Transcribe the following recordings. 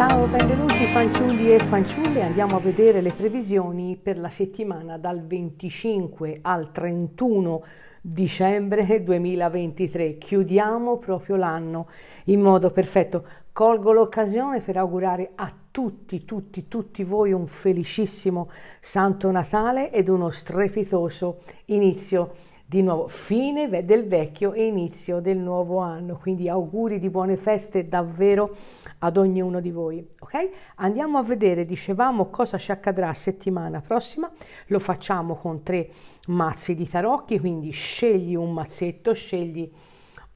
Ciao, benvenuti fanciulli e fanciulle, andiamo a vedere le previsioni per la settimana dal 25 al 31 dicembre 2023. Chiudiamo proprio l'anno in modo perfetto. Colgo l'occasione per augurare a tutti, tutti, tutti voi un felicissimo Santo Natale ed uno strepitoso inizio di nuovo fine del vecchio e inizio del nuovo anno, quindi auguri di buone feste davvero ad ognuno di voi, ok? Andiamo a vedere, dicevamo cosa ci accadrà settimana prossima, lo facciamo con tre mazzi di tarocchi, quindi scegli un mazzetto, scegli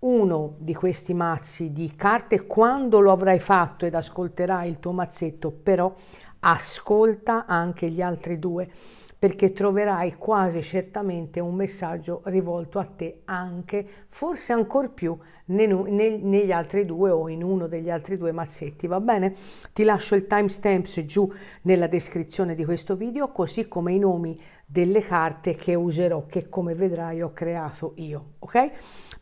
uno di questi mazzi di carte, quando lo avrai fatto ed ascolterai il tuo mazzetto, però ascolta anche gli altri due perché troverai quasi certamente un messaggio rivolto a te anche, forse ancor più negli altri due o in uno degli altri due mazzetti, va bene? Ti lascio il timestamps giù nella descrizione di questo video, così come i nomi delle carte che userò, che come vedrai ho creato io, ok?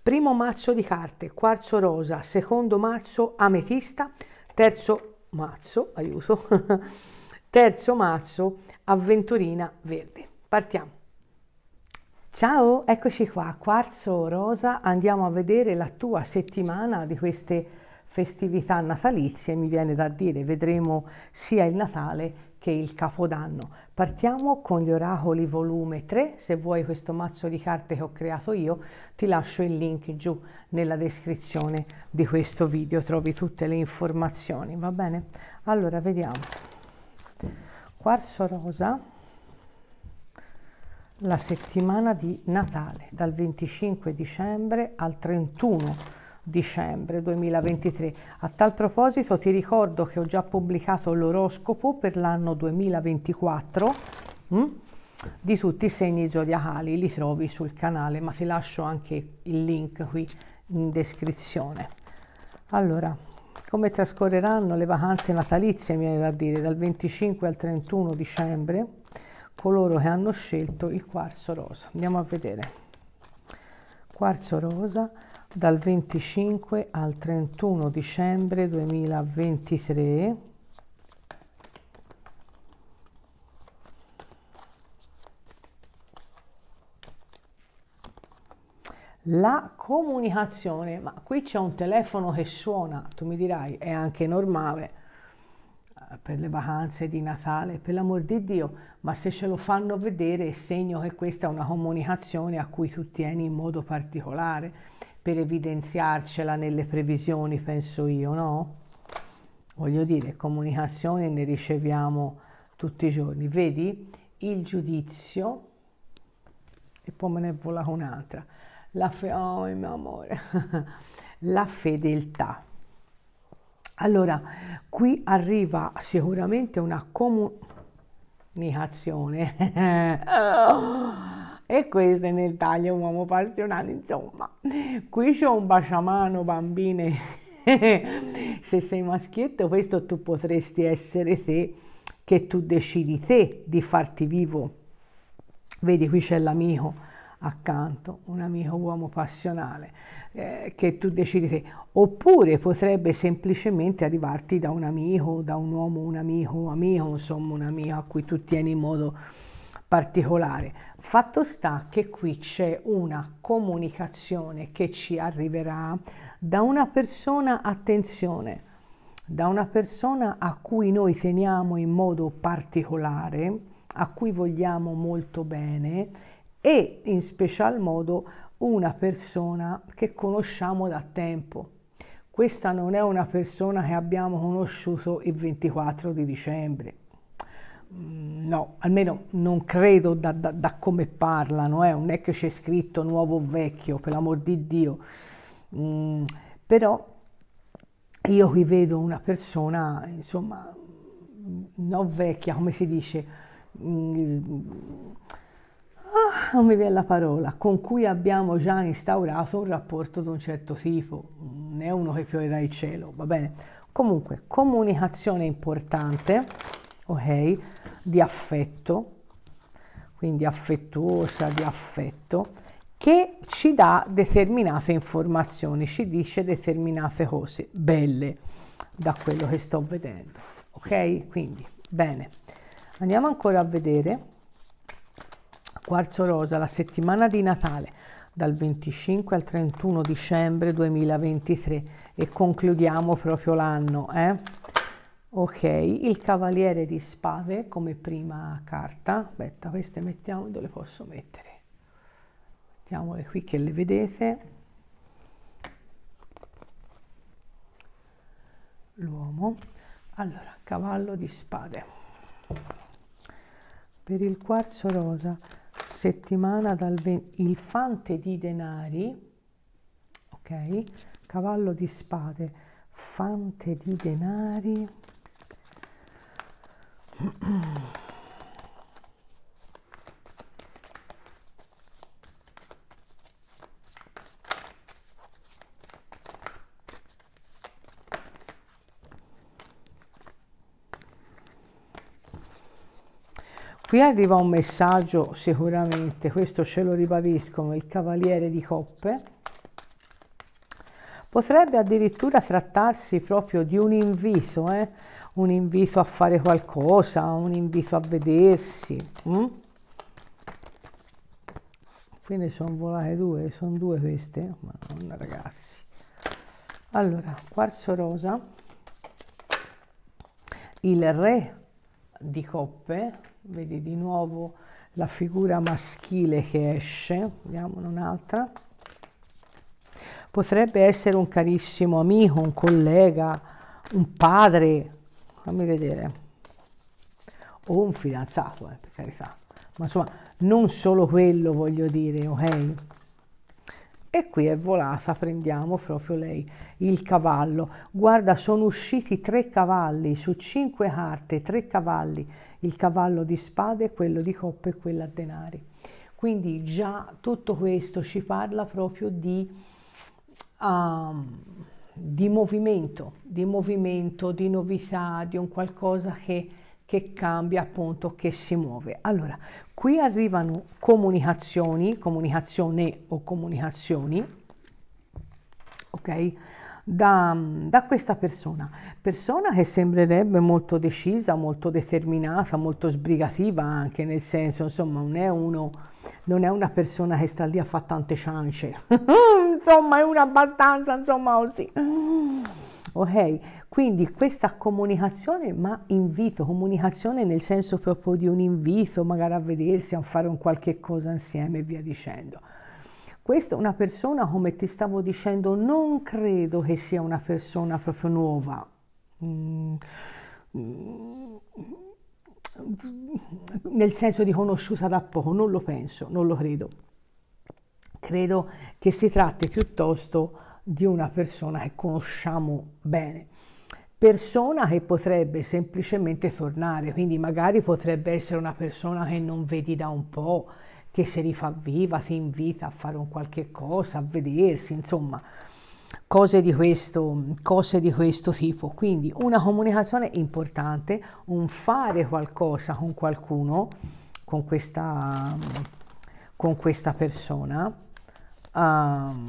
Primo mazzo di carte, quarzo rosa, secondo mazzo ametista, terzo mazzo, aiuto, terzo mazzo avventurina verde. Partiamo! Ciao, eccoci qua, Quarzo Rosa, andiamo a vedere la tua settimana di queste festività natalizie, mi viene da dire, vedremo sia il Natale che il Capodanno. Partiamo con gli oracoli volume 3, se vuoi questo mazzo di carte che ho creato io ti lascio il link giù nella descrizione di questo video, trovi tutte le informazioni, va bene? Allora, vediamo. Quarzo Rosa, la settimana di Natale, dal 25 dicembre al 31 dicembre 2023. A tal proposito ti ricordo che ho già pubblicato l'oroscopo per l'anno 2024 mh, mm, di tutti i segni zodiacali, li trovi sul canale, ma ti lascio anche il link qui in descrizione. Allora, come trascorreranno le vacanze natalizie, mi viene da dire, dal 25 al 31 dicembre, coloro che hanno scelto il quarzo rosa. Andiamo a vedere. Quarzo rosa dal 25 al 31 dicembre 2023 La comunicazione, ma qui c'è un telefono che suona, tu mi dirai, è anche normale eh, per le vacanze di Natale, per l'amor di Dio, ma se ce lo fanno vedere è segno che questa è una comunicazione a cui tu tieni in modo particolare per evidenziarcela nelle previsioni, penso io, no? Voglio dire, comunicazione ne riceviamo tutti i giorni. Vedi il giudizio e poi me ne vola un'altra la, fe- oh, mio amore, la fedeltà. Allora, qui arriva sicuramente una comunicazione. e questo è nel taglio un uomo passionato, insomma. Qui c'è un baciamano, bambine. Se sei maschietto, questo tu potresti essere te, che tu decidi te di farti vivo. Vedi, qui c'è l'amico accanto un amico uomo passionale eh, che tu decidi te. Oppure potrebbe semplicemente arrivarti da un amico, da un uomo, un amico, un amico, insomma un amico a cui tu tieni in modo particolare. Fatto sta che qui c'è una comunicazione che ci arriverà da una persona, attenzione, da una persona a cui noi teniamo in modo particolare, a cui vogliamo molto bene e in special modo una persona che conosciamo da tempo. Questa non è una persona che abbiamo conosciuto il 24 di dicembre. Mm, no, almeno non credo da, da, da come parlano, eh. non è che c'è scritto nuovo o vecchio, per l'amor di Dio. Mm, però io qui vedo una persona, insomma, non vecchia, come si dice, mm, ah, non mi viene la parola, con cui abbiamo già instaurato un rapporto di un certo tipo, mm, ne è uno che piove dal cielo, va bene? Comunque, comunicazione importante, ok? Di affetto, quindi affettuosa, di affetto, che ci dà determinate informazioni, ci dice determinate cose belle da quello che sto vedendo. Ok? Quindi, bene. Andiamo ancora a vedere Quarzo Rosa, la settimana di Natale dal 25 al 31 dicembre 2023 e concludiamo proprio l'anno. Eh? Ok, il Cavaliere di Spade come prima carta. Aspetta, queste mettiamo dove le posso mettere? Mettiamole qui che le vedete. L'uomo. Allora, cavallo di spade. Per il quarzo rosa settimana dal 20, il fante di denari, ok? Cavallo di spade, fante di denari. Qui arriva un messaggio sicuramente, questo ce lo ribadiscono, il cavaliere di coppe. Potrebbe addirittura trattarsi proprio di un invito, eh? un invito a fare qualcosa, un invito a vedersi. Mm? Qui ne sono volate due, sono due queste, madonna ragazzi. Allora, quarzo rosa, il re di coppe, vedi di nuovo la figura maschile che esce, vediamo un'altra, potrebbe essere un carissimo amico, un collega, un padre, fammi vedere, o un fidanzato, eh, per carità, ma insomma non solo quello voglio dire, ok? E qui è volata, prendiamo proprio lei, il cavallo. Guarda, sono usciti tre cavalli su cinque carte, tre cavalli, il cavallo di spade, quello di coppe e quello a denari. Quindi già tutto questo ci parla proprio di, um, di movimento, di movimento, di novità, di un qualcosa che che cambia appunto che si muove allora qui arrivano comunicazioni, comunicazione o comunicazioni, ok? Da, da, questa persona, persona che sembrerebbe molto decisa, molto determinata, molto sbrigativa anche, nel senso, insomma, non è, uno, non è una persona che sta lì a fare tante ciance, insomma, è una abbastanza, insomma, sì. Ok, quindi questa comunicazione, ma invito, comunicazione nel senso proprio di un invito, magari a vedersi, a fare un qualche cosa insieme e via dicendo. Questa è una persona, come ti stavo dicendo, non credo che sia una persona proprio nuova. Mm. nel senso di conosciuta da poco, non lo penso, non lo credo. Credo che si tratti piuttosto di una persona che conosciamo bene persona che potrebbe semplicemente tornare, quindi magari potrebbe essere una persona che non vedi da un po', che se rifà viva, ti invita a fare un qualche cosa, a vedersi, insomma, cose di questo, cose di questo tipo. Quindi una comunicazione importante, un fare qualcosa con qualcuno, con questa, con questa persona. Um,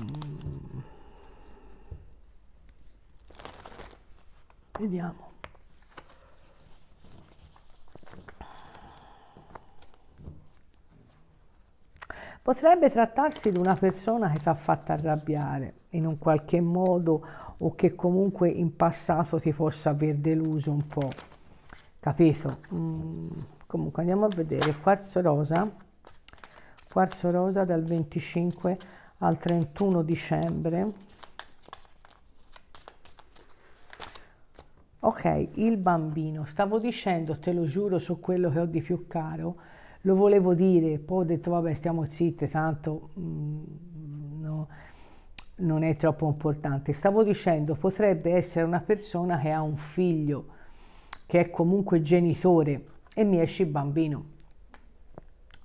vediamo potrebbe trattarsi di una persona che ti ha fatto arrabbiare in un qualche modo o che comunque in passato ti possa aver deluso un po' capito mm, comunque andiamo a vedere quarzo rosa quarzo rosa dal 25 al 31 dicembre Ok, il bambino, stavo dicendo, te lo giuro, su quello che ho di più caro, lo volevo dire, poi ho detto vabbè stiamo zitte, tanto mm, no, non è troppo importante. Stavo dicendo, potrebbe essere una persona che ha un figlio, che è comunque genitore, e mi esce il bambino.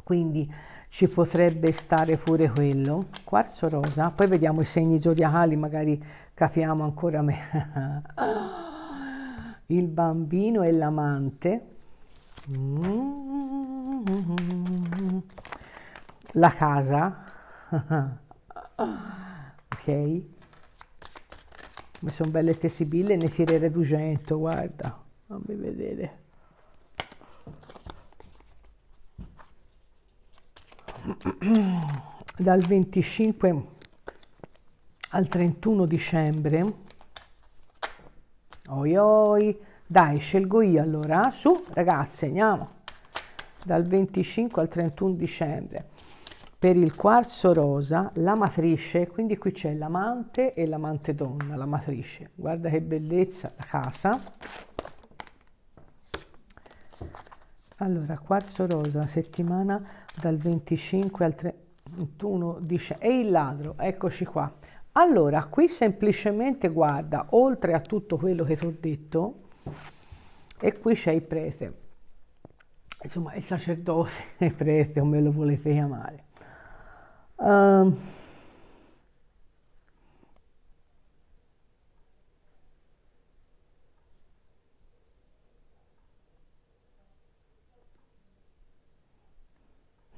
Quindi ci potrebbe stare pure quello. Quarzo rosa, poi vediamo i segni zodiacali, magari capiamo ancora meglio. il bambino e l'amante, la casa, ok? Ma sono belle ste sibille, ne tirerei 200, guarda, fammi vedere. Dal 25 al 31 dicembre Oi oi, dai, scelgo io allora. Su, ragazzi, andiamo. Dal 25 al 31 dicembre. Per il quarzo rosa, la matrice, quindi qui c'è l'amante e l'amante donna, la matrice. Guarda che bellezza la casa. Allora, quarzo rosa, settimana dal 25 al 31 dicembre. e il ladro, eccoci qua. Allora, qui semplicemente guarda, oltre a tutto quello che ti ho detto, e qui c'è il prete, insomma il sacerdote, il prete, come lo volete chiamare. Um,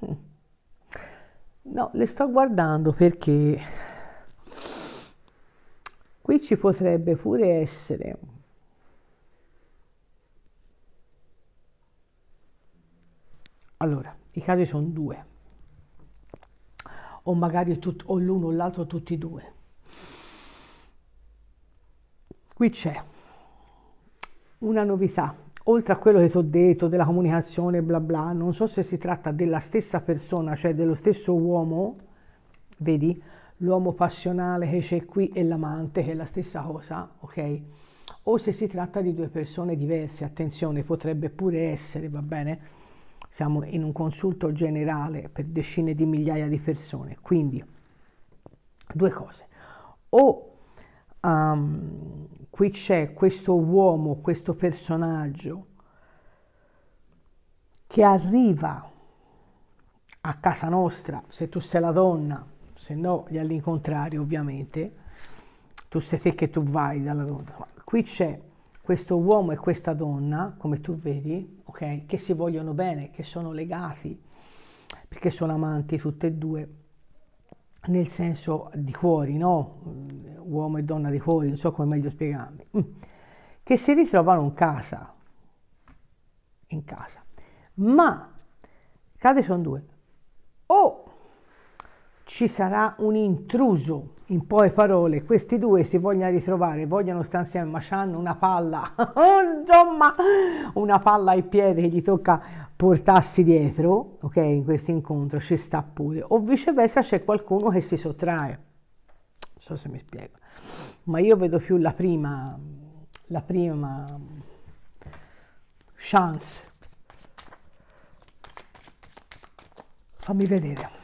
No, le sto guardando perché Qui ci potrebbe pure essere Allora, i casi sono due, o magari tut, o l'uno o l'altro, tutti e due. Qui c'è una novità, oltre a quello che ti ho detto della comunicazione, bla bla, non so se si tratta della stessa persona, cioè dello stesso uomo, vedi, l'uomo passionale che c'è qui e l'amante, che è la stessa cosa, ok? O se si tratta di due persone diverse, attenzione, potrebbe pure essere, va bene? Siamo in un consulto generale per decine di migliaia di persone, quindi due cose. O um, qui c'è questo uomo, questo personaggio che arriva a casa nostra, se tu sei la donna, se no gli all'incontrario ovviamente, tu sei te che tu vai dalla donna. Qui c'è questo uomo e questa donna, come tu vedi, okay, che si vogliono bene, che sono legati, perché sono amanti tutte e due, nel senso di cuori, no? Uomo e donna di cuori, non so come meglio spiegarmi, mm. che si ritrovano in casa, in casa. Ma, cade sono due, o ci sarà un intruso. In poche parole, questi due si vogliono ritrovare, vogliono stare insieme, ma hanno una palla, insomma, una palla ai piedi che gli tocca portarsi dietro, ok, in questo incontro ci sta pure. O viceversa c'è qualcuno che si sottrae. Non so se mi spiego. Ma io vedo più la prima, la prima chance. Fammi vedere.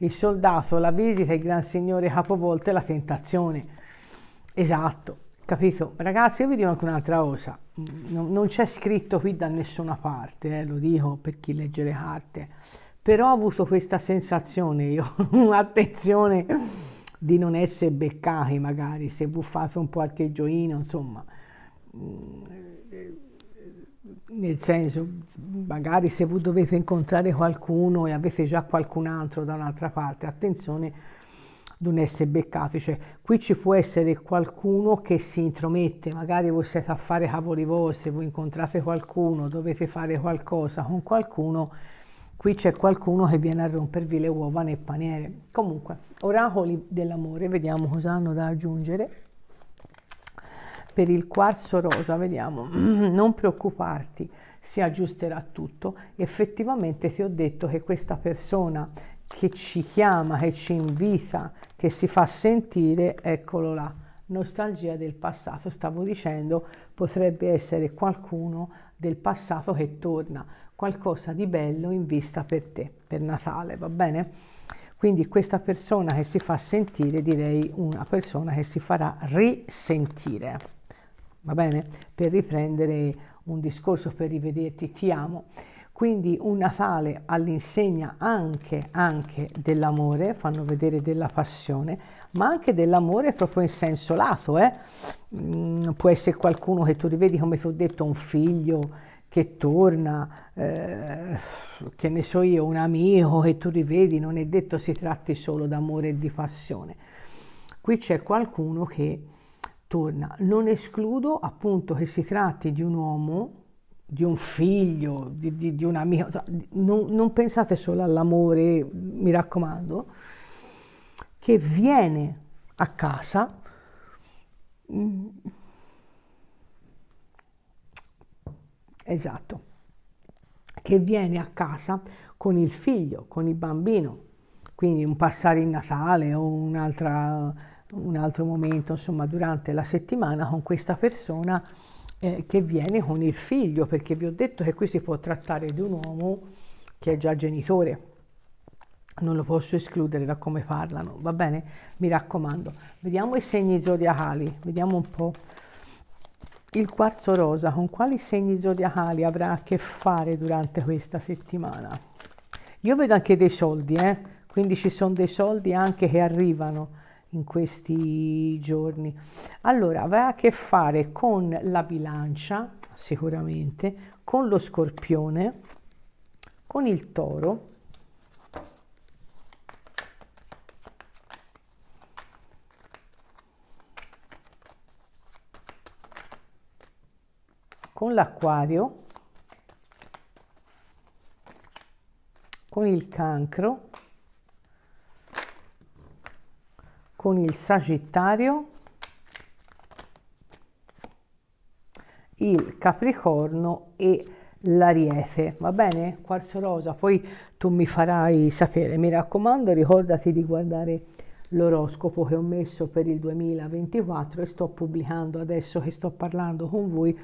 il soldato, la visita, il gran signore capovolto e la tentazione. Esatto, capito? Ragazzi, io vi dico anche un'altra cosa, non, non c'è scritto qui da nessuna parte, eh, lo dico per chi legge le carte, però ho avuto questa sensazione io, attenzione di non essere beccati magari, se buffate un po' al chegioino, insomma. Mm, eh, nel senso, magari se voi dovete incontrare qualcuno e avete già qualcun altro da un'altra parte, attenzione di non essere beccati, cioè qui ci può essere qualcuno che si intromette, magari voi siete a fare cavoli vostri, voi incontrate qualcuno, dovete fare qualcosa con qualcuno, qui c'è qualcuno che viene a rompervi le uova nel paniere. Comunque, oracoli dell'amore, vediamo cosa hanno da aggiungere per il quarzo rosa, vediamo, non preoccuparti, si aggiusterà tutto. Effettivamente ti ho detto che questa persona che ci chiama, che ci invita, che si fa sentire, eccolo là, nostalgia del passato, stavo dicendo, potrebbe essere qualcuno del passato che torna, qualcosa di bello in vista per te, per Natale, va bene? Quindi questa persona che si fa sentire, direi una persona che si farà risentire va bene? Per riprendere un discorso, per rivederti, ti amo. Quindi un Natale all'insegna anche, anche dell'amore, fanno vedere della passione, ma anche dell'amore proprio in senso lato. Eh? Mm, può essere qualcuno che tu rivedi, come ti ho detto, un figlio che torna, eh, che ne so io, un amico che tu rivedi, non è detto si tratti solo d'amore e di passione. Qui c'è qualcuno che torna. Non escludo appunto che si tratti di un uomo, di un figlio, di, di, di un amico, non, non pensate solo all'amore, mi raccomando, che viene a casa mm, esatto, che viene a casa con il figlio, con il bambino, quindi un passare in Natale o un'altra un altro momento, insomma, durante la settimana con questa persona eh, che viene con il figlio, perché vi ho detto che qui si può trattare di un uomo che è già genitore. Non lo posso escludere da come parlano, va bene? Mi raccomando. Vediamo i segni zodiacali, vediamo un po'. Il quarzo rosa, con quali segni zodiacali avrà a che fare durante questa settimana? Io vedo anche dei soldi, eh? quindi ci sono dei soldi anche che arrivano in questi giorni. Allora, avrà a che fare con la bilancia, sicuramente, con lo scorpione, con il toro, con l'acquario, con il cancro, con il Sagittario, il Capricorno e l'Ariete, va bene? Quarzo rosa, poi tu mi farai sapere. Mi raccomando, ricordati di guardare l'oroscopo che ho messo per il 2024 e sto pubblicando adesso che sto parlando con voi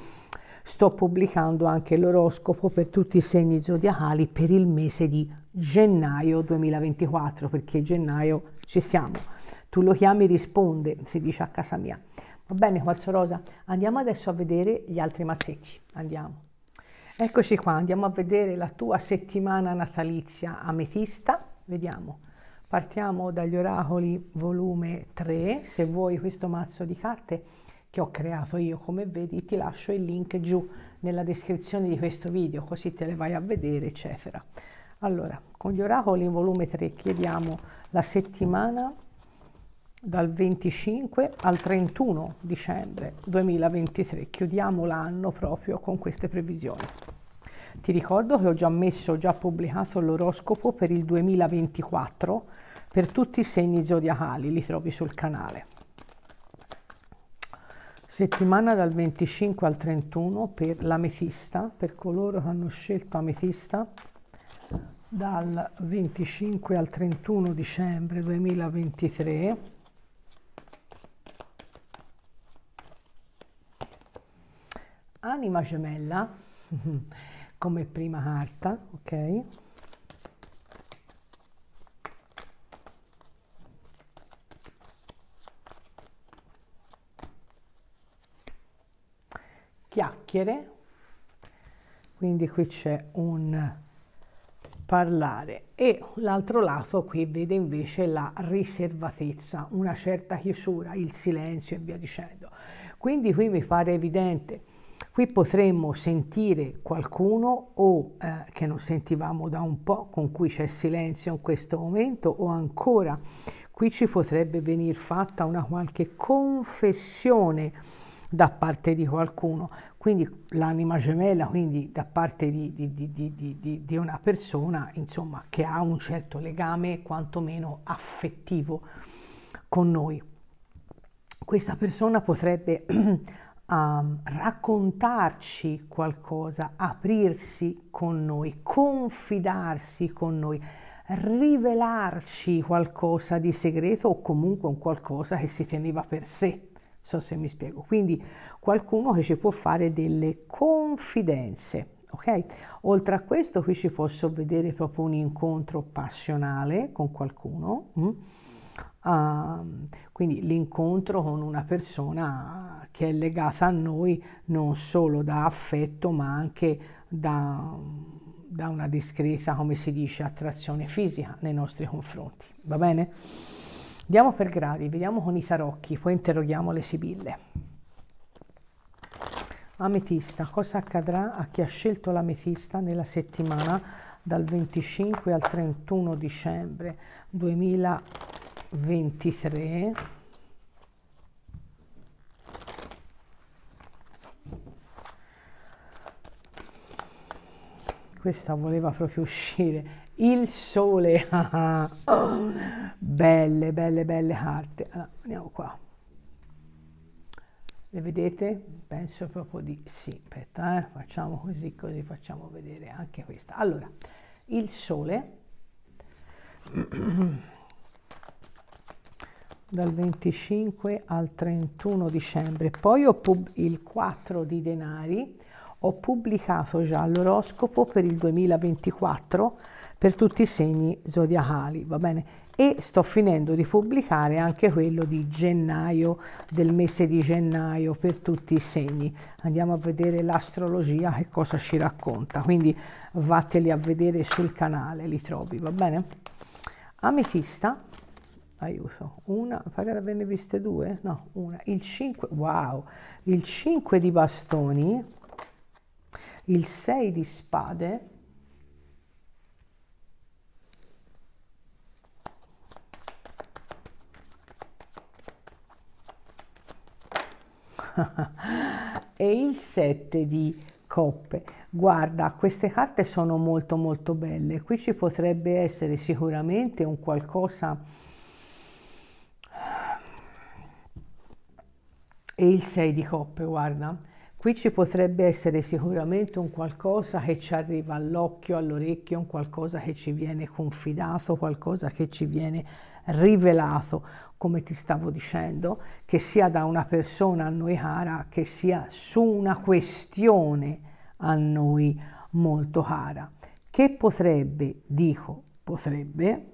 sto pubblicando anche l'oroscopo per tutti i segni zodiacali per il mese di gennaio 2024 perché gennaio ci siamo tu lo chiami risponde, si dice a casa mia. Va bene, Quarzo Rosa, andiamo adesso a vedere gli altri mazzetti. Andiamo. Eccoci qua, andiamo a vedere la tua settimana natalizia ametista. Vediamo. Partiamo dagli oracoli volume 3. Se vuoi questo mazzo di carte che ho creato io, come vedi, ti lascio il link giù nella descrizione di questo video, così te le vai a vedere, eccetera. Allora, con gli oracoli volume 3 chiediamo la settimana dal 25 al 31 dicembre 2023. Chiudiamo l'anno proprio con queste previsioni. Ti ricordo che ho già messo, ho già pubblicato l'oroscopo per il 2024 per tutti i segni zodiacali, li trovi sul canale. Settimana dal 25 al 31 per l'ametista, per coloro che hanno scelto ametista, dal 25 al 31 dicembre 2023 anima gemella come prima carta, ok? Chiacchiere, quindi qui c'è un parlare e l'altro lato qui vede invece la riservatezza, una certa chiusura, il silenzio e via dicendo. Quindi qui mi pare evidente Qui potremmo sentire qualcuno o eh, che non sentivamo da un po', con cui c'è silenzio in questo momento, o ancora qui ci potrebbe venire fatta una qualche confessione da parte di qualcuno, quindi l'anima gemella, quindi da parte di, di, di, di una persona insomma, che ha un certo legame quantomeno affettivo con noi. Questa persona potrebbe um, raccontarci qualcosa, aprirsi con noi, confidarsi con noi, rivelarci qualcosa di segreto o comunque un qualcosa che si teneva per sé. So se mi spiego. Quindi qualcuno che ci può fare delle confidenze. ok? Oltre a questo qui ci posso vedere proprio un incontro passionale con qualcuno. Mm? Ehm, quindi l'incontro con una persona che è legata a noi non solo da affetto ma anche da, da una discreta, come si dice, attrazione fisica nei nostri confronti. Va bene? Andiamo per gradi, vediamo con i tarocchi, poi interroghiamo le sibille. Ametista, cosa accadrà a chi ha scelto l'ametista nella settimana dal 25 al 31 dicembre 2020? 23 questa voleva proprio uscire il sole oh, belle belle belle carte allora, andiamo qua le vedete? penso proprio di sì aspetta eh. facciamo così così facciamo vedere anche questa allora il sole dal 25 al 31 dicembre. Poi ho pub- il 4 di denari ho pubblicato già l'oroscopo per il 2024 per tutti i segni zodiacali, va bene? E sto finendo di pubblicare anche quello di gennaio, del mese di gennaio per tutti i segni. Andiamo a vedere l'astrologia che cosa ci racconta, quindi vatteli a vedere sul canale, li trovi, va bene? Ametista aiuto, una, magari averne viste due? No, una, il 5, wow, il 5 di bastoni, il 6 di spade, e il 7 di coppe. Guarda, queste carte sono molto molto belle. Qui ci potrebbe essere sicuramente un qualcosa e il 6 di coppe, guarda. Qui ci potrebbe essere sicuramente un qualcosa che ci arriva all'occhio, all'orecchio, un qualcosa che ci viene confidato, qualcosa che ci viene rivelato, come ti stavo dicendo, che sia da una persona a noi cara, che sia su una questione a noi molto cara, che potrebbe, dico potrebbe,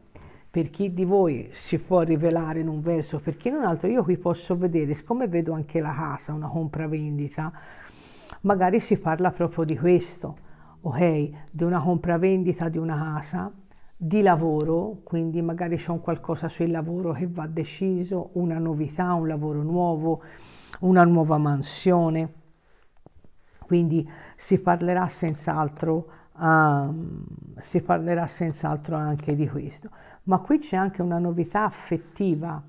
per chi di voi si può rivelare in un verso, per chi in un altro, io qui posso vedere, siccome vedo anche la casa, una compravendita, magari si parla proprio di questo, ok? Di una compravendita di una casa, di lavoro, quindi magari c'è un qualcosa sul lavoro che va deciso, una novità, un lavoro nuovo, una nuova mansione, quindi si parlerà senz'altro Um, si parlerà senz'altro anche di questo. Ma qui c'è anche una novità affettiva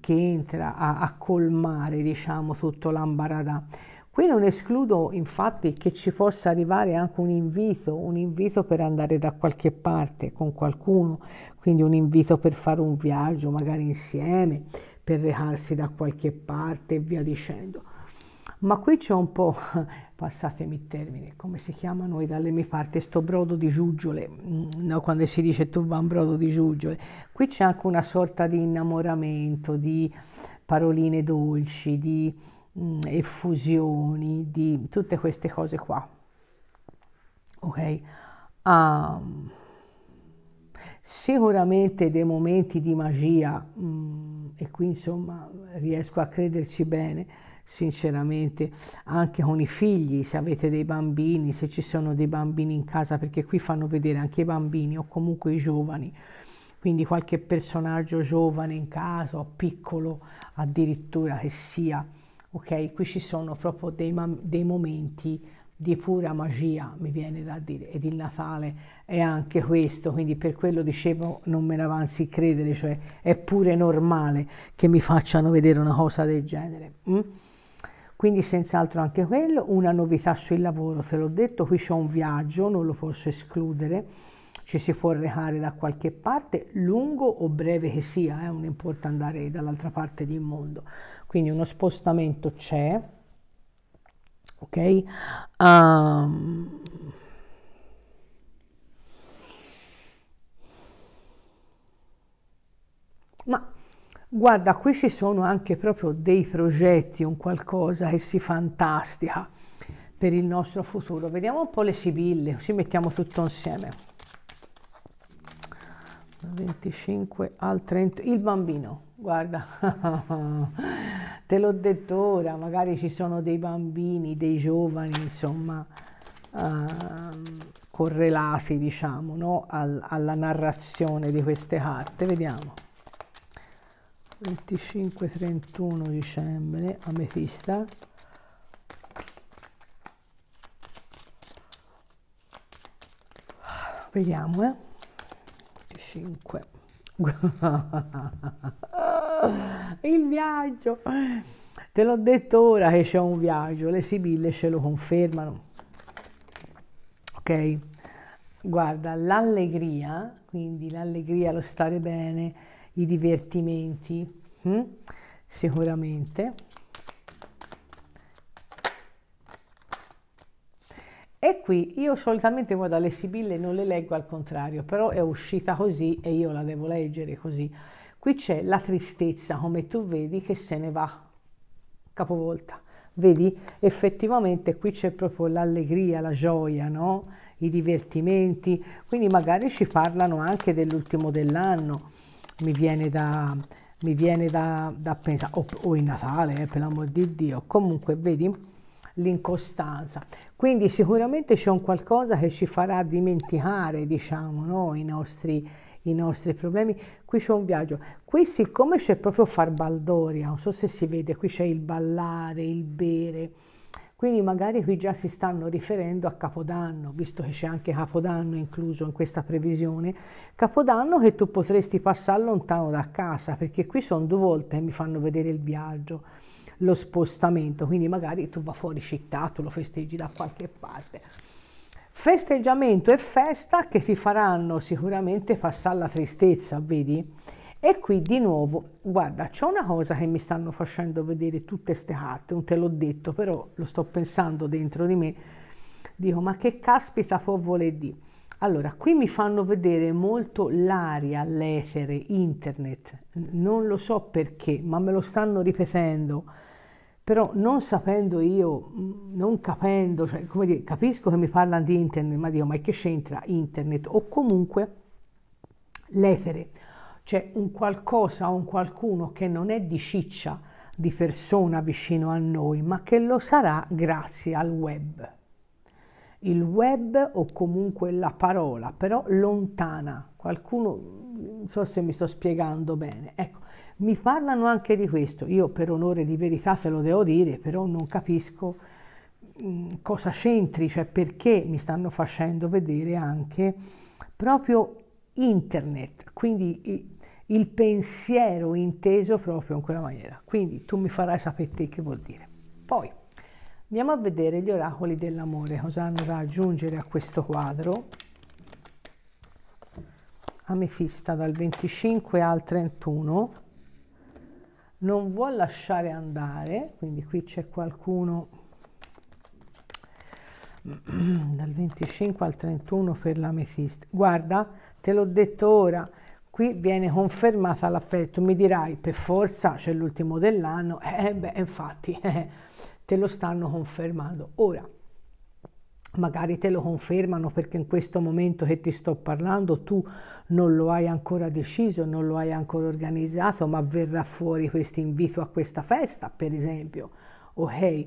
che entra a, a colmare, diciamo, tutto l'ambaradà. Qui non escludo infatti che ci possa arrivare anche un invito, un invito per andare da qualche parte con qualcuno, quindi un invito per fare un viaggio magari insieme, per recarsi da qualche parte e via dicendo. Ma qui c'è un po', passatemi il termine, come si chiama noi dalle mie parti, sto brodo di giuggiole, mm, no, quando si dice tu va un brodo di giuggiole, qui c'è anche una sorta di innamoramento, di paroline dolci, di mh, mm, effusioni, di tutte queste cose qua. Ok? Um, sicuramente dei momenti di magia, mh, mm, e qui insomma riesco a crederci bene, sinceramente anche con i figli, se avete dei bambini, se ci sono dei bambini in casa, perché qui fanno vedere anche i bambini o comunque i giovani, quindi qualche personaggio giovane in casa o piccolo addirittura che sia, ok? Qui ci sono proprio dei, dei momenti di pura magia, mi viene da dire, ed il Natale è anche questo, quindi per quello dicevo non me ne avanzi credere, cioè è pure normale che mi facciano vedere una cosa del genere. Mm? Quindi senz'altro anche quello, una novità sul lavoro, te l'ho detto, qui c'è un viaggio, non lo posso escludere, ci si può recare da qualche parte, lungo o breve che sia, eh, non importa andare dall'altra parte del mondo. Quindi uno spostamento c'è, ok? Um, ma Guarda, qui ci sono anche proprio dei progetti, un qualcosa che si fantastica per il nostro futuro. Vediamo un po' le sibille, così mettiamo tutto insieme. 25 al 30, il bambino, guarda, te l'ho detto ora, magari ci sono dei bambini, dei giovani, insomma, ehm, correlati, diciamo, no? Al, alla narrazione di queste carte. Vediamo. 25-31 dicembre, ametista. Vediamo, eh. 25. Il viaggio. Te l'ho detto ora che c'è un viaggio, le sibille ce lo confermano. Ok? Guarda, l'allegria, quindi l'allegria, lo stare bene, i divertimenti, hm? sicuramente. E qui io solitamente vado le sibille non le leggo al contrario, però è uscita così e io la devo leggere così. Qui c'è la tristezza, come tu vedi, che se ne va, capovolta. Vedi, effettivamente qui c'è proprio l'allegria, la gioia, no? i divertimenti, quindi magari ci parlano anche dell'ultimo dell'anno mi viene da, mi viene da, da pensare, o, o, il Natale, eh, per l'amor di Dio, comunque vedi l'incostanza. Quindi sicuramente c'è un qualcosa che ci farà dimenticare, diciamo, no? I, nostri, i nostri problemi. Qui c'è un viaggio. Qui siccome c'è proprio far baldoria, non so se si vede, qui c'è il ballare, il bere, quindi magari qui già si stanno riferendo a Capodanno, visto che c'è anche Capodanno incluso in questa previsione. Capodanno che tu potresti passare lontano da casa, perché qui sono due volte che mi fanno vedere il viaggio, lo spostamento, quindi magari tu va fuori città, tu lo festeggi da qualche parte. Festeggiamento e festa che ti faranno sicuramente passare la tristezza, vedi? E qui di nuovo, guarda, c'è una cosa che mi stanno facendo vedere tutte queste carte, non te l'ho detto, però lo sto pensando dentro di me. Dico, ma che caspita può voler dire? Allora, qui mi fanno vedere molto l'aria, l'etere, internet. Non lo so perché, ma me lo stanno ripetendo. Però non sapendo io, mm, non capendo, cioè, come dire, capisco che mi parlano di internet, ma dico, ma che c'entra internet? O comunque l'etere c'è un qualcosa o un qualcuno che non è di ciccia di persona vicino a noi, ma che lo sarà grazie al web. Il web o comunque la parola, però lontana. Qualcuno, non so se mi sto spiegando bene. Ecco, mi parlano anche di questo. Io per onore di verità se lo devo dire, però non capisco mm, cosa c'entri, cioè perché mi stanno facendo vedere anche proprio internet, quindi il pensiero inteso proprio in quella maniera. Quindi tu mi farai sapere te che vuol dire. Poi andiamo a vedere gli oracoli dell'amore, cosa hanno da aggiungere a questo quadro. Amefista dal 25 al 31 non vuol lasciare andare, quindi qui c'è qualcuno dal 25 al 31 per l'Amefista. Guarda, te l'ho detto ora, qui viene confermata l'affetto, mi dirai per forza c'è l'ultimo dell'anno, eh, eh beh infatti eh, te lo stanno confermando. Ora, magari te lo confermano perché in questo momento che ti sto parlando tu non lo hai ancora deciso, non lo hai ancora organizzato, ma verrà fuori questo invito a questa festa, per esempio, ok?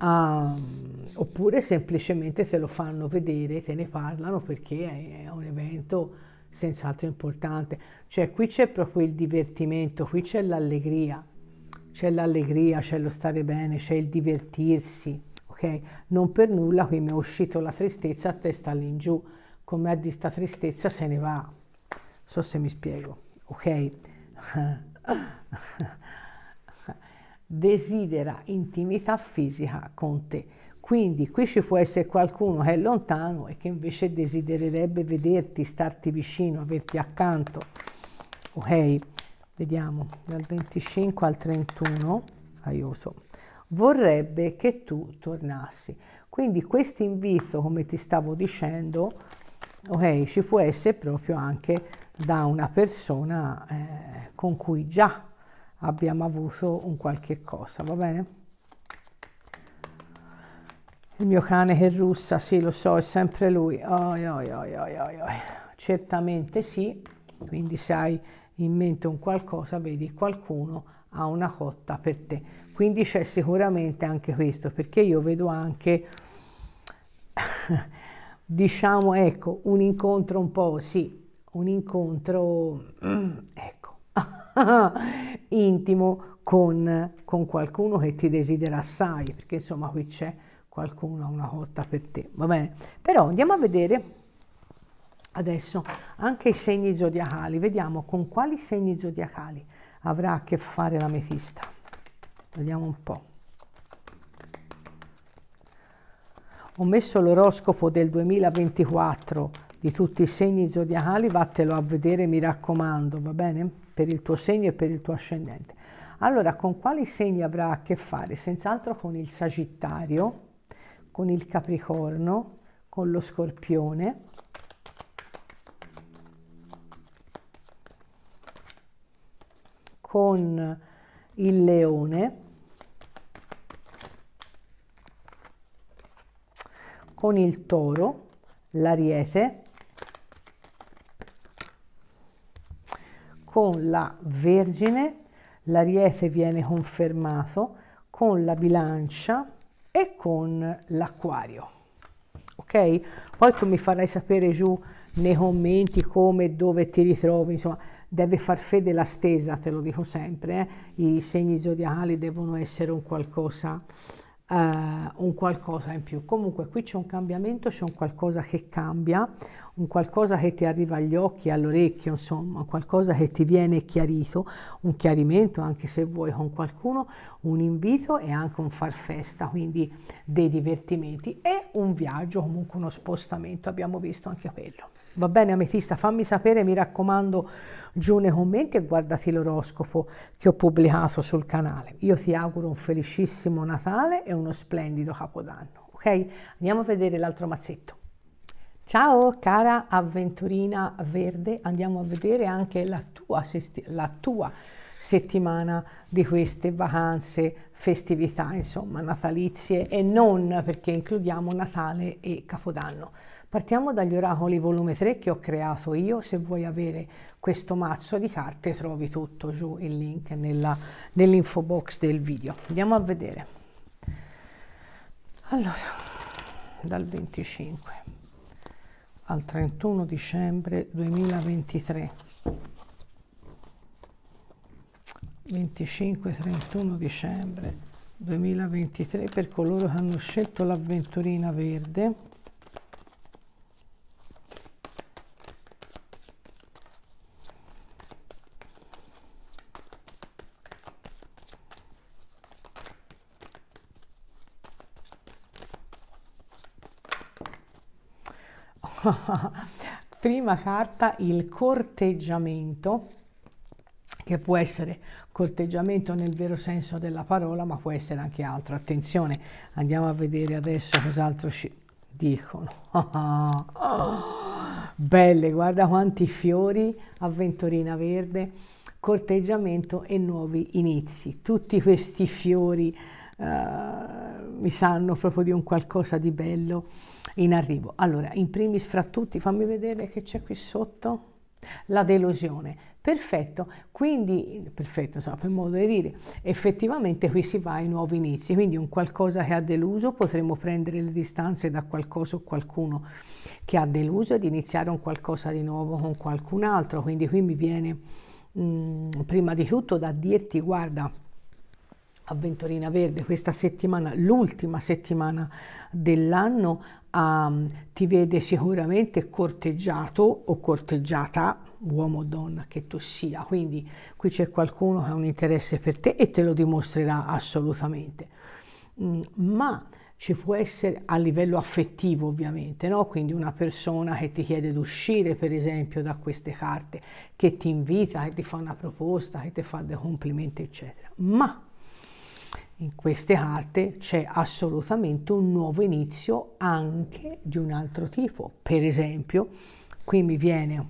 Um, oppure semplicemente te lo fanno vedere, te ne parlano perché è, è un evento senz'altro importante. Cioè qui c'è proprio il divertimento, qui c'è l'allegria, c'è l'allegria, c'è lo stare bene, c'è il divertirsi, ok? Non per nulla qui mi è uscito la tristezza a testa all'ingiù, come a di sta tristezza se ne va. So se mi spiego, ok? Desidera intimità fisica con te quindi qui ci può essere qualcuno che è lontano e che invece desidererebbe vederti, starti vicino, averti accanto. Ok? Vediamo, dal 25 al 31, aiuto, vorrebbe che tu tornassi. Quindi questo invito, come ti stavo dicendo, ok, ci può essere proprio anche da una persona eh, con cui già abbiamo avuto un qualche cosa, va bene? Il mio cane che russa, sì, lo so, è sempre lui. Oi, oi, oi, oi, oi, Certamente sì, quindi se hai in mente un qualcosa, vedi qualcuno ha una cotta per te. Quindi c'è sicuramente anche questo, perché io vedo anche, diciamo, ecco, un incontro un po', sì, un incontro, ecco, intimo con, con qualcuno che ti desidera assai, perché insomma qui c'è qualcuno ha una cotta per te, va bene? Però andiamo a vedere adesso anche i segni zodiacali, vediamo con quali segni zodiacali avrà a che fare l'ametista. Vediamo un po'. Ho messo l'oroscopo del 2024 di tutti i segni zodiacali, vattelo a vedere, mi raccomando, va bene? Per il tuo segno e per il tuo ascendente. Allora, con quali segni avrà a che fare? Senz'altro con il Sagittario, con il Capricorno, con lo Scorpione. con il leone, con il toro, l'ariete, con la vergine, l'ariete viene confermato, con la bilancia, e con l'acquario. Ok? Poi tu mi farai sapere giù nei commenti come e dove ti ritrovi, insomma, deve far fede la stesa, te lo dico sempre, eh? i segni zodiacali devono essere un qualcosa, uh, un qualcosa in più. Comunque qui c'è un cambiamento, c'è un qualcosa che cambia, un qualcosa che ti arriva agli occhi, all'orecchio, insomma, qualcosa che ti viene chiarito, un chiarimento anche se vuoi con qualcuno, un invito e anche un far festa, quindi dei divertimenti e un viaggio, comunque uno spostamento, abbiamo visto anche quello. Va bene Ametista, fammi sapere, mi raccomando, giù nei commenti e guardati l'oroscopo che ho pubblicato sul canale. Io ti auguro un felicissimo Natale e uno splendido Capodanno, ok? Andiamo a vedere l'altro mazzetto. Ciao cara avventurina verde, andiamo a vedere anche la tua, la tua settimana di queste vacanze, festività, insomma, natalizie e non perché includiamo Natale e Capodanno. Partiamo dagli oracoli volume 3 che ho creato io, se vuoi avere questo mazzo di carte trovi tutto giù il link nell'info box del video. Andiamo a vedere. Allora, dal 25 al 31 dicembre 2023 25-31 dicembre 2023 per coloro che hanno scelto l'avventurina verde prima carta il corteggiamento che può essere corteggiamento nel vero senso della parola, ma può essere anche altro. Attenzione, andiamo a vedere adesso cos'altro ci dicono. Belle, guarda quanti fiori avventurina Verde, corteggiamento e nuovi inizi. Tutti questi fiori eh, mi sanno proprio di un qualcosa di bello in arrivo. Allora, in primis fra tutti, fammi vedere che c'è qui sotto la delusione. Perfetto, quindi, perfetto insomma, per modo di dire, effettivamente qui si va ai nuovi inizi, quindi un qualcosa che ha deluso potremmo prendere le distanze da qualcosa o qualcuno che ha deluso ed iniziare un qualcosa di nuovo con qualcun altro, quindi qui mi viene mh, mm, prima di tutto da dirti guarda, Avventurina Verde, questa settimana, l'ultima settimana dell'anno, um, ti vede sicuramente corteggiato o corteggiata uomo o donna che tu sia. Quindi qui c'è qualcuno che ha un interesse per te e te lo dimostrerà assolutamente. Mm, ma ci può essere a livello affettivo ovviamente, no? quindi una persona che ti chiede di uscire per esempio da queste carte, che ti invita, che ti fa una proposta, che ti fa dei complimenti eccetera. Ma in queste carte c'è assolutamente un nuovo inizio anche di un altro tipo. Per esempio, qui mi viene un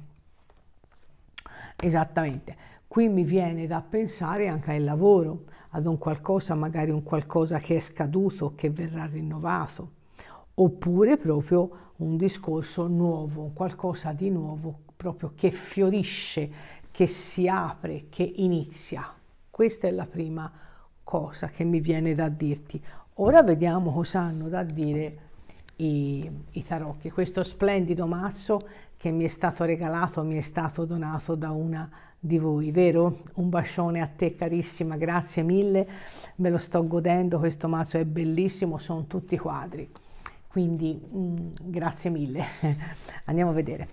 Esattamente. Qui mi viene da pensare anche al lavoro, ad un qualcosa, magari un qualcosa che è scaduto, che verrà rinnovato, oppure proprio un discorso nuovo, qualcosa di nuovo, proprio che fiorisce, che si apre, che inizia. Questa è la prima cosa che mi viene da dirti. Ora vediamo cosa hanno da dire i, i tarocchi. Questo splendido mazzo che mi è stato regalato, mi è stato donato da una di voi, vero? Un bacione a te carissima, grazie mille, me lo sto godendo, questo mazzo è bellissimo, sono tutti quadri, quindi mh, mm, grazie mille. Andiamo a vedere.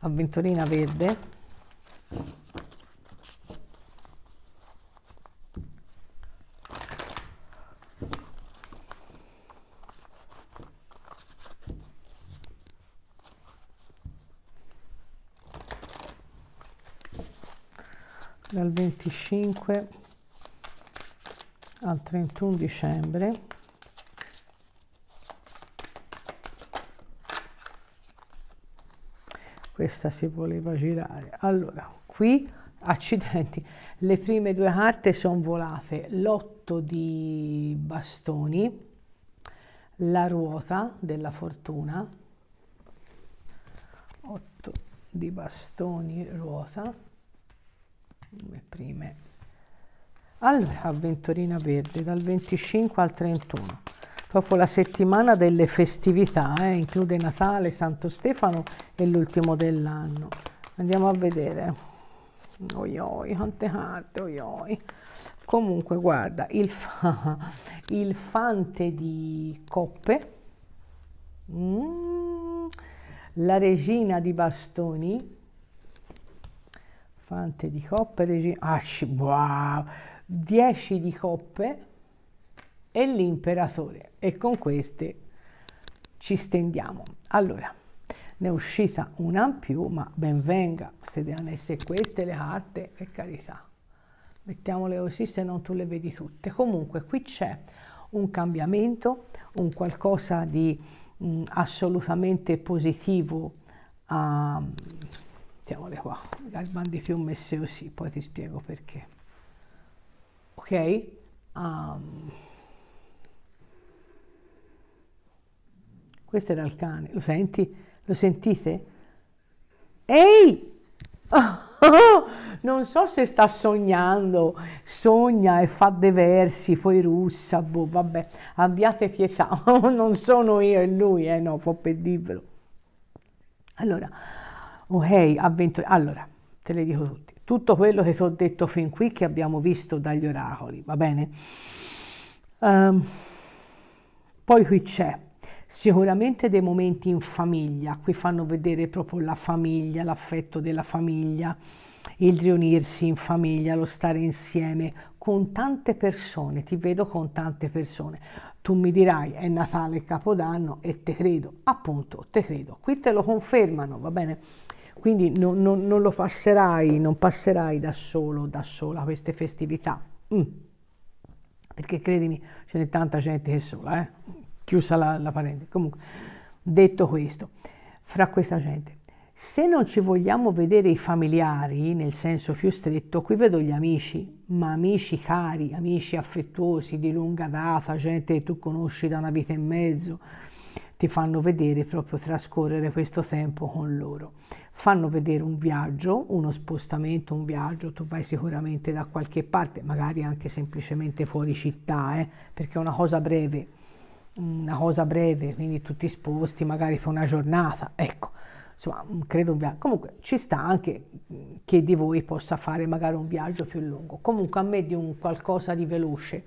Avventurina verde. dal 25 al 31 dicembre questa si voleva girare allora qui accidenti le prime due carte sono volate l'otto di bastoni la ruota della fortuna 8 di bastoni ruota due prime allora avventurina verde dal 25 al 31 proprio la settimana delle festività eh, include Natale, Santo Stefano e l'ultimo dell'anno andiamo a vedere oioi, quante carte, oioi. Comunque, guarda, il, fa, il fante di coppe, mm, la regina di bastoni, Fante di coppe, decine, ah, wow, 10 di coppe e l'imperatore. E con queste ci stendiamo. Allora, ne è uscita una in più, ma ben venga se devono essere queste le carte, per carità. Mettiamole così se non tu le vedi tutte. Comunque qui c'è un cambiamento, un qualcosa di mh, mm, assolutamente positivo. Uh, mettiamole qua, Galban di più messe così, poi ti spiego perché. Ok? Um, questo era il cane, lo senti? Lo sentite? Ehi! Oh, non so se sta sognando, sogna e fa dei versi, poi russa, boh, vabbè, abbiate pietà, non sono io e lui, eh no, può per dirvelo. Allora, Ok, oh, avventori. Allora, te le dico tutti. Tutto quello che ti ho detto fin qui, che abbiamo visto dagli oracoli, va bene? Um, poi qui c'è sicuramente dei momenti in famiglia, qui fanno vedere proprio la famiglia, l'affetto della famiglia, il riunirsi in famiglia, lo stare insieme con tante persone, ti vedo con tante persone. Tu mi dirai è Natale, Capodanno e te credo, appunto, te credo. Qui te lo confermano, va bene? Quindi non, non, non, lo passerai, non passerai da solo, da sola queste festività. Mm. Perché credimi, ce n'è tanta gente che è sola, eh? chiusa la, la parentesi. Comunque, detto questo, fra questa gente, se non ci vogliamo vedere i familiari nel senso più stretto, qui vedo gli amici, ma amici cari, amici affettuosi di lunga data, gente che tu conosci da una vita e mezzo, ti fanno vedere proprio trascorrere questo tempo con loro fanno vedere un viaggio, uno spostamento, un viaggio, tu vai sicuramente da qualche parte, magari anche semplicemente fuori città, eh, perché è una cosa breve, una cosa breve, quindi tu ti sposti magari per una giornata, ecco, insomma, credo un viaggio. Comunque ci sta anche chi di voi possa fare magari un viaggio più lungo, comunque a me di un qualcosa di veloce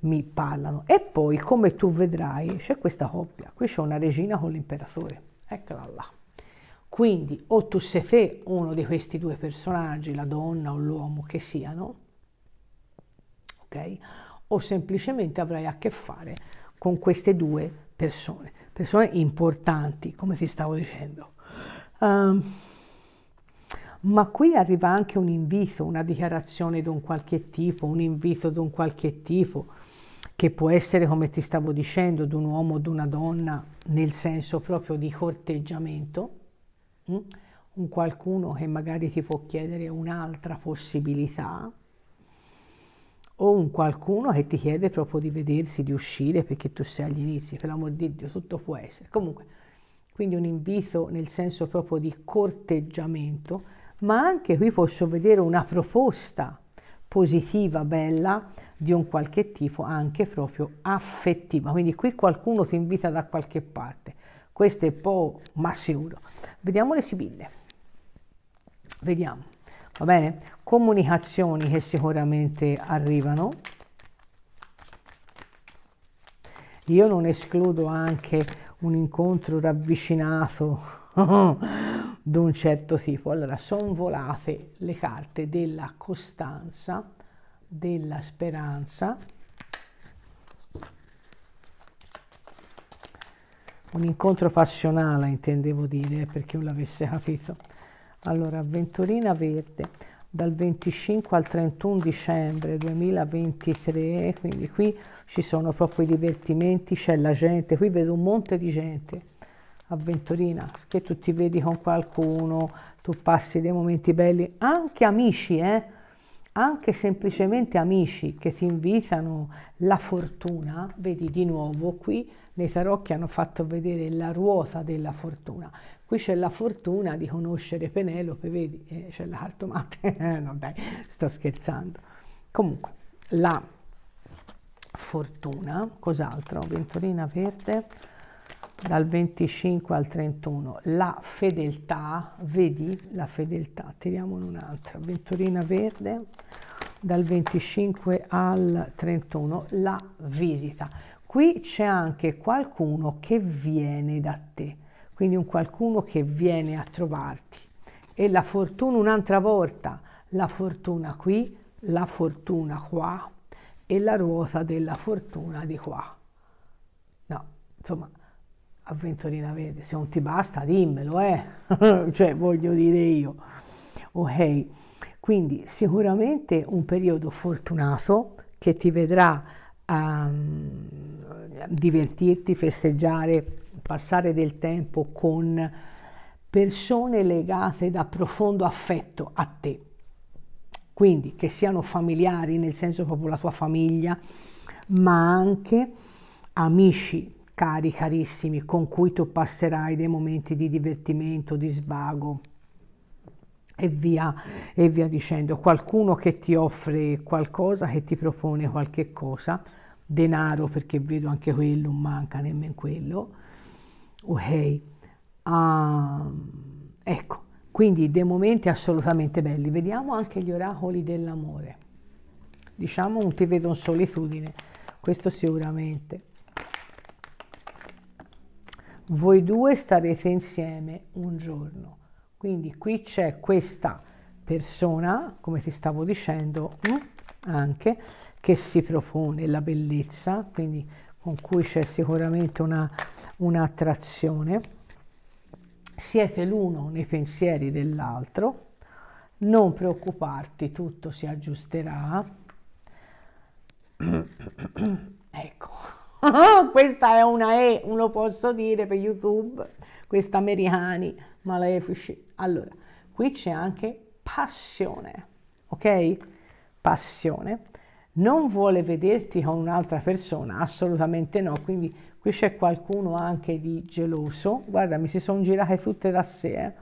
mi parlano. E poi, come tu vedrai, c'è questa coppia, qui c'è una regina con l'imperatore, eccola là. Quindi o tu sei te uno di questi due personaggi, la donna o l'uomo che siano, ok? O semplicemente avrai a che fare con queste due persone, persone importanti, come ti stavo dicendo. Um, ma qui arriva anche un invito, una dichiarazione di un qualche tipo, un invito di un qualche tipo, che può essere, come ti stavo dicendo, di un uomo o di una donna, nel senso proprio di corteggiamento, Mm? un qualcuno che magari ti può chiedere un'altra possibilità o un qualcuno che ti chiede proprio di vedersi, di uscire perché tu sei agli inizi, per l'amor di Dio, tutto può essere. Comunque, quindi un invito nel senso proprio di corteggiamento, ma anche qui posso vedere una proposta positiva, bella, di un qualche tipo, anche proprio affettiva. Quindi qui qualcuno ti invita da qualche parte, questo è po' ma sicuro. Vediamo le sibille. Vediamo, va bene? Comunicazioni che sicuramente arrivano. Io non escludo anche un incontro ravvicinato d'un certo tipo. Allora, sono volate le carte della costanza, della speranza un incontro passionale intendevo dire, per chi l'avesse capito. Allora, avventurina Verde, dal 25 al 31 dicembre 2023, quindi qui ci sono proprio i divertimenti, c'è la gente, qui vedo un monte di gente avventurina, che tu ti vedi con qualcuno, tu passi dei momenti belli, anche amici, eh? anche semplicemente amici che ti invitano la fortuna, vedi di nuovo qui nei tarocchi hanno fatto vedere la ruota della fortuna. Qui c'è la fortuna di conoscere Penelope, vedi, eh, c'è la cartomante. Eh, no dai, sto scherzando. Comunque, la fortuna, cos'altro? Ventolina verde, dal 25 al 31. La fedeltà, vedi, la fedeltà, tiriamone un'altra. Ventolina verde, dal 25 al 31. La visita Qui c'è anche qualcuno che viene da te, quindi un qualcuno che viene a trovarti. E la fortuna un'altra volta, la fortuna qui, la fortuna qua e la ruota della fortuna di qua. No, insomma, avventurina verde, se non ti basta dimmelo, eh? cioè voglio dire io. Ok, quindi sicuramente un periodo fortunato che ti vedrà a divertirti, festeggiare, passare del tempo con persone legate da profondo affetto a te. Quindi che siano familiari, nel senso proprio la tua famiglia, ma anche amici cari, carissimi, con cui tu passerai dei momenti di divertimento, di svago e via, e via dicendo. Qualcuno che ti offre qualcosa, che ti propone qualche cosa, denaro perché vedo anche quello, non manca nemmeno quello. Ok, um, ecco, quindi dei momenti assolutamente belli. Vediamo anche gli oracoli dell'amore. Diciamo un ti vedo in solitudine, questo sicuramente. Voi due starete insieme un giorno. Quindi qui c'è questa persona, come ti stavo dicendo, mm, anche che si propone la bellezza, quindi con cui c'è sicuramente un'attrazione. Una Siete l'uno nei pensieri dell'altro, non preoccuparti, tutto si aggiusterà. ecco, questa è una E, uno posso dire per YouTube, questa americani, malefici. Allora, qui c'è anche passione, ok? Passione non vuole vederti con un'altra persona, assolutamente no, quindi qui c'è qualcuno anche di geloso, guarda mi si sono girate tutte da sé, eh.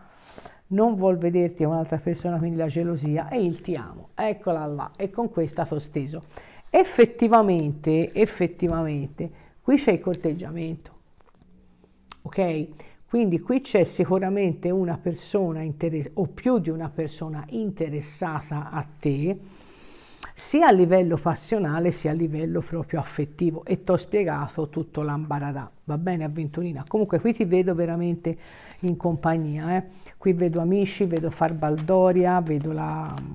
non vuol vederti con un'altra persona, quindi la gelosia e il ti amo, eccola là, e con questa sto steso. Effettivamente, effettivamente, qui c'è il corteggiamento, ok? Quindi qui c'è sicuramente una persona o più di una persona interessata a te, sia a livello passionale sia a livello proprio affettivo e ti ho spiegato tutto l'ambaradà, va bene avventurina? Comunque qui ti vedo veramente in compagnia, eh? qui vedo amici, vedo Farbaldoria, vedo la... Mm,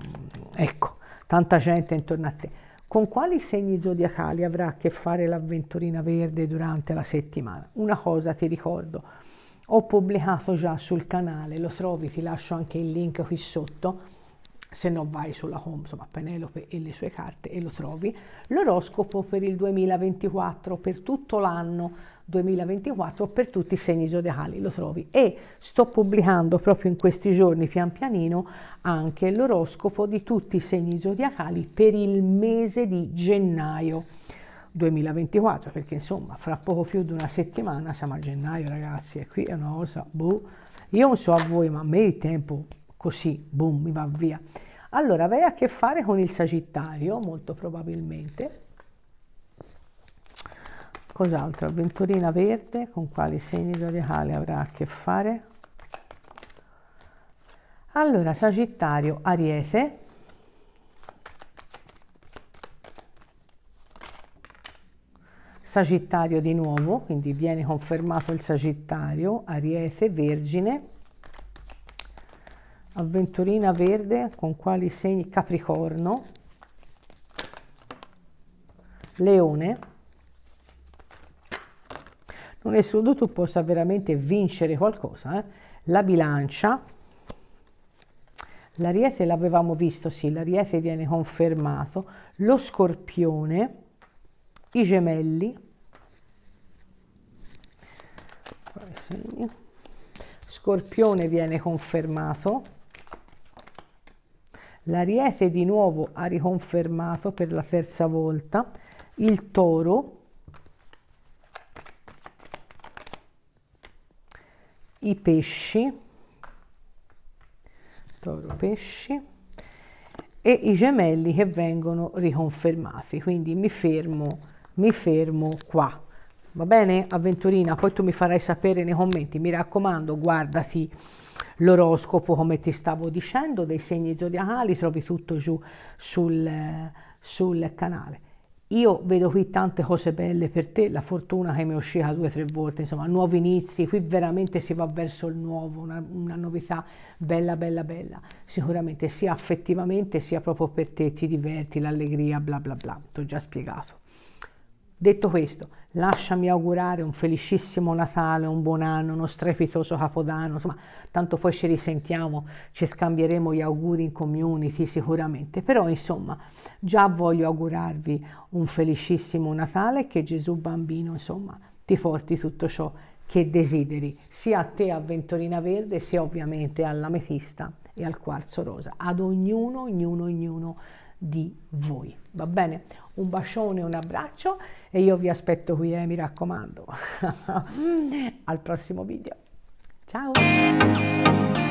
ecco, tanta gente intorno a te. Con quali segni zodiacali avrà a che fare l'avventurina verde durante la settimana? Una cosa ti ricordo, ho pubblicato già sul canale, lo trovi, ti lascio anche il link qui sotto, se no vai sulla home, insomma Penelope e le sue carte e lo trovi. L'oroscopo per il 2024, per tutto l'anno 2024, per tutti i segni zodiacali lo trovi. E sto pubblicando proprio in questi giorni pian pianino anche l'oroscopo di tutti i segni zodiacali per il mese di gennaio. 2024 perché insomma fra poco più di una settimana siamo a gennaio ragazzi e qui è una cosa boh io non so a voi ma a me il tempo così, boom, mi va via. Allora, avrei a che fare con il Sagittario, molto probabilmente. Cos'altro? Avventurina verde, con quali segni zodiacali avrà a che fare? Allora, Sagittario, Ariete. Sagittario di nuovo, quindi viene confermato il Sagittario, Ariete, Vergine avventurina verde con quali segni capricorno leone non è escludo tu possa veramente vincere qualcosa eh? la bilancia l'ariete l'avevamo visto sì l'ariete viene confermato lo scorpione i gemelli scorpione viene confermato l'ariete di nuovo ha riconfermato per la terza volta, il toro, i pesci, toro pesci, e i gemelli che vengono riconfermati. Quindi mi fermo, mi fermo qua. Va bene, avventurina? Poi tu mi farai sapere nei commenti. Mi raccomando, guardati l'oroscopo, come ti stavo dicendo, dei segni zodiacali, trovi tutto giù sul, sul canale. Io vedo qui tante cose belle per te, la fortuna che mi è uscita due o tre volte, insomma, nuovi inizi, qui veramente si va verso il nuovo, una, una, novità bella, bella, bella, sicuramente sia affettivamente sia proprio per te, ti diverti, l'allegria, bla bla bla, ti ho già spiegato. Detto questo, lasciami augurare un felicissimo Natale, un buon anno, uno strepitoso Capodanno, insomma, tanto poi ci risentiamo, ci scambieremo gli auguri in community sicuramente, però insomma, già voglio augurarvi un felicissimo Natale che Gesù bambino, insomma, ti porti tutto ciò che desideri, sia a te avventurina verde, sia ovviamente all'ametista e al quarzo rosa, ad ognuno, ognuno, ognuno di voi, va bene? un bacione, un abbraccio e io vi aspetto qui, eh, mi raccomando. Mm. Al prossimo video. Ciao!